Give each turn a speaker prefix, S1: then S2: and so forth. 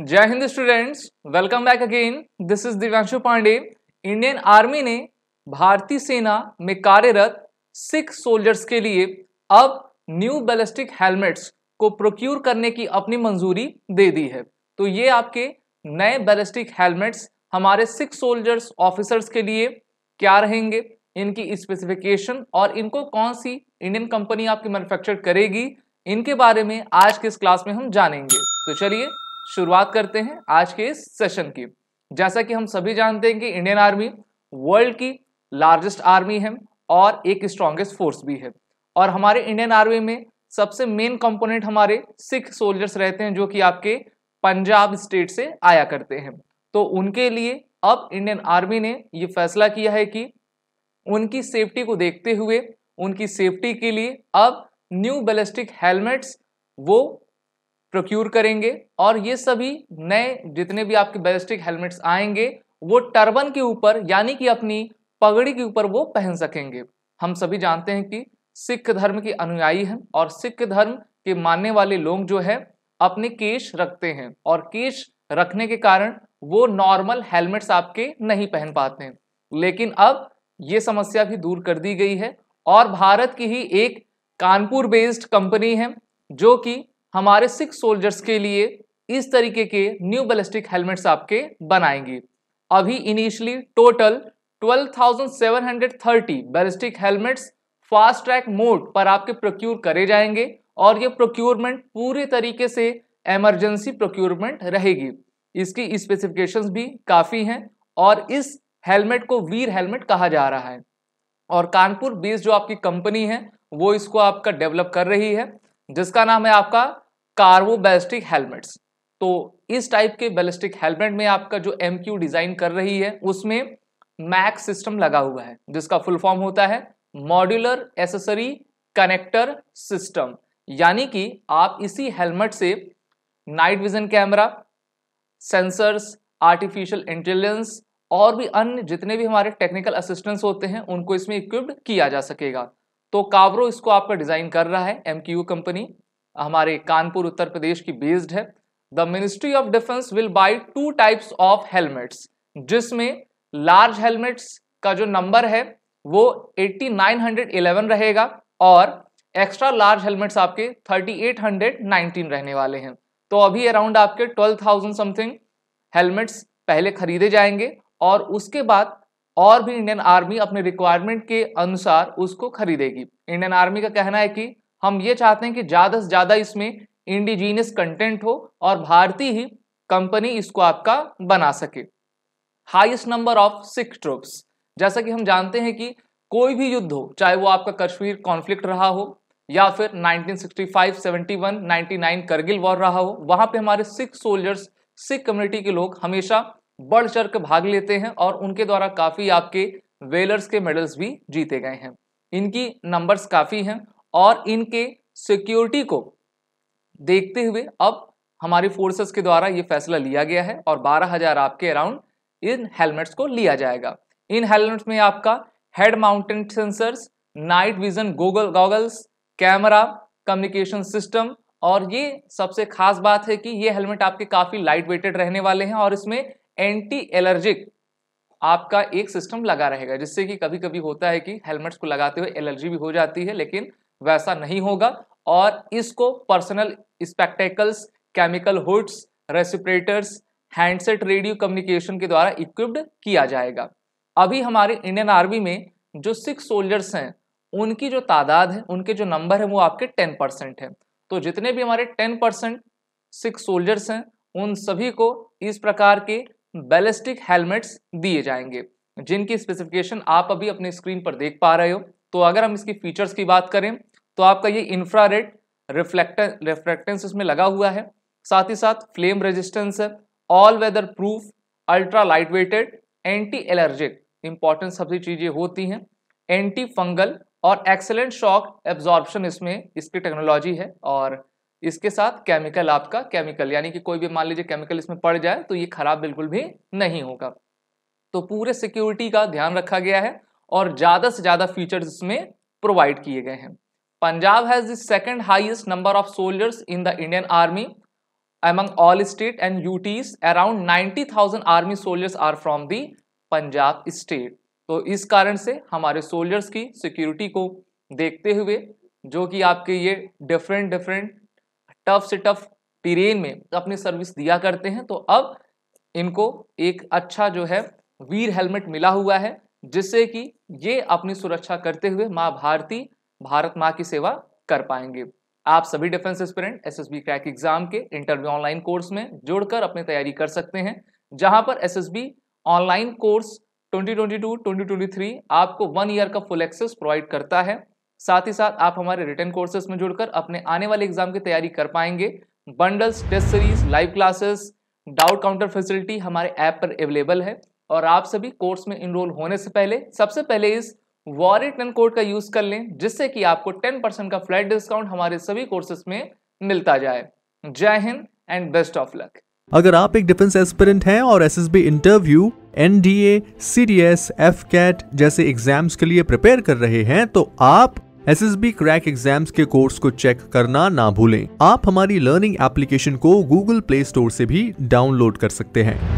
S1: जय हिंद students welcome back again this is Divyanshu Pandey Indian army ने भारतीय सेना में कार्यरत सिख सोल्जर्स के लिए अब न्यू बैलिस्टिक हेलमेट्स को प्रोक्यूर करने की अपनी मंजूरी दे दी है तो ये आपके नए बैलिस्टिक हेलमेट्स हमारे सिख सोल्जर्स ऑफिसर्स के लिए क्या रहेंगे इनकी स्पेसिफिकेशन और इनको कौन सी इंडियन कंपनी आपकी मैन्युफैक्चर करेगी इनके बारे में आज के इस क्लास में हम जानेंगे तो चलिए शुरुआत करते हैं आज के इस सेशन की जैसा कि हम सभी जानते हैं कि इंडियन आर्मी वर्ल्ड की लार्जेस्ट आर्मी है और एक स्ट्रॉन्गेस्ट फोर्स भी है और हमारे इंडियन आर्मी में सबसे मेन कंपोनेंट हमारे सिख सोल्जर्स रहते हैं जो कि आपके पंजाब स्टेट से आया करते हैं तो उनके लिए अब इंडियन आर्मी ने ये फैसला किया है कि उनकी सेफ्टी को देखते हुए उनकी सेफ्टी के लिए अब न्यू बैलिस्टिक हेलमेट्स वो प्रोक्यूर करेंगे और ये सभी नए जितने भी आपके बैलिस्टिक हेलमेट्स आएंगे वो टर्बन के ऊपर यानी कि अपनी पगड़ी के ऊपर वो पहन सकेंगे हम सभी जानते हैं कि सिख धर्म के अनुयायी हैं और सिख धर्म के मानने वाले लोग जो है अपने केश रखते हैं और केश रखने के कारण वो नॉर्मल हेलमेट्स आपके नहीं पहन पाते हैं लेकिन अब ये समस्या भी दूर कर दी गई है और भारत की ही एक कानपुर बेस्ड कंपनी है जो कि हमारे सिक्स सोल्जर्स के लिए इस तरीके के न्यू बैलिस्टिक हेलमेट्स आपके बनाएंगी अभी initially total 12,730 ballistic helmets fast track mode पर आपके प्रोक्योर करे जाएंगे और ये प्रोक्योरमेंट पूरे तरीके से एमरजेंसी प्रोक्योरमेंट रहेगी इसकी स्पेसिफिकेशंस भी काफ़ी हैं और इस हेलमेट को वीर हेलमेट कहा जा रहा है और कानपुर बेस्ड जो आपकी कंपनी है वो इसको आपका डेवलप कर रही है जिसका नाम है आपका कार्बोबैलिस्टिक हेलमेट्स तो इस टाइप के बैलिस्टिक हेलमेट में आपका जो एम क्यू डिजाइन कर रही है उसमें मैक सिस्टम लगा हुआ है जिसका फुल फॉर्म होता है मॉड्यूलर एसेसरी कनेक्टर सिस्टम यानी कि आप इसी हेलमेट से night vision camera sensors artificial intelligence और भी अन्य जितने भी हमारे टेक्निकल असिस्टेंस होते हैं उनको इसमें इक्विप्ड किया जा सकेगा तो काबरो इसको आपका डिजाइन कर रहा है एम कंपनी हमारे कानपुर उत्तर प्रदेश की बेस्ड है the ministry of defence will buy two types of helmets जिसमें लार्ज हेलमेट्स का जो नंबर है वो 8911 रहेगा और एक्स्ट्रा लार्ज हेलमेट्स आपके 3819 रहने वाले हैं तो अभी अराउंड आपके 12,000 समथिंग हेलमेट्स पहले खरीदे जाएंगे और उसके बाद और भी इंडियन आर्मी अपने रिक्वायरमेंट के अनुसार उसको खरीदेगी इंडियन आर्मी का कहना है कि हम ये चाहते हैं कि ज़्यादा से ज़्यादा इसमें इंडिजीनियस कंटेंट हो और भारतीय ही कंपनी इसको आपका बना सके highest number of Sikh troops जैसा कि हम जानते हैं कि कोई भी युद्ध हो चाहे वो आपका कश्मीर कॉन्फ्लिक्ट रहा हो या फिर 1965, 71, 99 करगिल वॉर रहा हो वहाँ पे हमारे सिख सोल्जर्स सिख कम्युनिटी के लोग हमेशा बढ़ चढ़ के भाग लेते हैं और उनके द्वारा काफ़ी आपके वेलर्स के मेडल्स भी जीते गए हैं इनकी नंबर्स काफ़ी हैं और इनके सिक्योरिटी को देखते हुए अब हमारी फोर्सेस के द्वारा ये फैसला लिया गया है और 12000 आपके अराउंड इन हेलमेट्स को लिया जाएगा इन हेलमेट्स में आपका head mounted sensors night vision Google goggles camera communication system और ये सबसे खास बात है कि ये हेलमेट आपके काफ़ी लाइट वेटेड रहने वाले हैं और इसमें एंटी एलर्जिक आपका एक सिस्टम लगा रहेगा जिससे कि कभी कभी होता है कि हेलमेट्स को लगाते हुए एलर्जी भी हो जाती है लेकिन वैसा नहीं होगा और इसको personal spectacles chemical hoods respirators handset radio communication के द्वारा इक्विप्ड किया जाएगा अभी हमारे इंडियन आर्मी में जो सिख सोल्जर्स हैं उनकी जो तादाद है उनके जो नंबर है वो आपके टेन परसेंट है तो जितने भी हमारे टेन परसेंट सिख सोल्जर्स हैं उन सभी को इस प्रकार के बैलिस्टिक हेलमेट्स दिए जाएंगे जिनकी स्पेसिफिकेशन आप अभी अपने स्क्रीन पर देख पा रहे हो तो अगर हम इसकी फीचर्स की बात करें तो आपका ये इंफ्रा रेड रिफ्लेक्ट रिफ्लेक्टेंस इसमें लगा हुआ है साथ ही साथ फ्लेम रेजिस्टेंस है all weather proof ultra light weighted anti allergic important सभी चीज़ें होती हैं एंटी फंगल और एक्सेलेंट शॉक एब्जॉर्बन इसमें इसकी टेक्नोलॉजी है और इसके साथ केमिकल आपका केमिकल यानी कि कोई भी मान लीजिए केमिकल इसमें पड़ जाए तो ये खराब बिल्कुल भी नहीं होगा तो पूरे सिक्योरिटी का ध्यान रखा गया है और ज़्यादा से ज़्यादा फीचर्स इसमें प्रोवाइड किए गए हैं Punjab has the second highest number of soldiers in the Indian army all state and UTs around around 90,000 army soldiers are from the Punjab state तो इस कारण से हमारे सोल्जर्स की सिक्योरिटी को देखते हुए जो कि आपके ये डिफरेंट डिफरेंट टफ से टफ टीरेन में अपनी सर्विस दिया करते हैं तो अब इनको एक अच्छा जो है वीर हेलमेट मिला हुआ है जिससे कि ये अपनी सुरक्षा करते हुए माँ भारती भारत माँ की सेवा कर पाएंगे आप सभी defence aspirant SSB crack exam के इंटरव्यू ऑनलाइन कोर्स में जुड़कर अपनी तैयारी कर सकते हैं जहां पर एसएसबी ऑनलाइन कोर्स 2022 2023 आपको वन ईयर का फुल एक्सेस प्रोवाइड करता है साथ ही साथ आप हमारे रिटर्न कोर्सेज में जुड़कर अपने आने वाले एग्जाम की तैयारी कर पाएंगे bundles test series live classes doubt counter facility हमारे ऐप पर अवेलेबल है और आप सभी कोर्स में इनरोल होने से पहले सबसे पहले इस वॉरेट टन कोड का यूज कर लें जिससे कि आपको 10 परसेंट का फ्लैट डिस्काउंट हमारे सभी कोर्सेज में मिलता जाए जय हिंद एंड बेस्ट ऑफ लक अगर आप एक डिफेंस एस्पिरेंट हैं और S interview N D A C D S AFCAT जैसे एग्जाम्स के लिए प्रिपेयर कर रहे हैं तो आप S S B crack exams के कोर्स को चेक करना ना भूलें आप हमारी लर्निंग एप्लीकेशन को गूगल प्ले स्टोर से भी डाउनलोड कर सकते हैं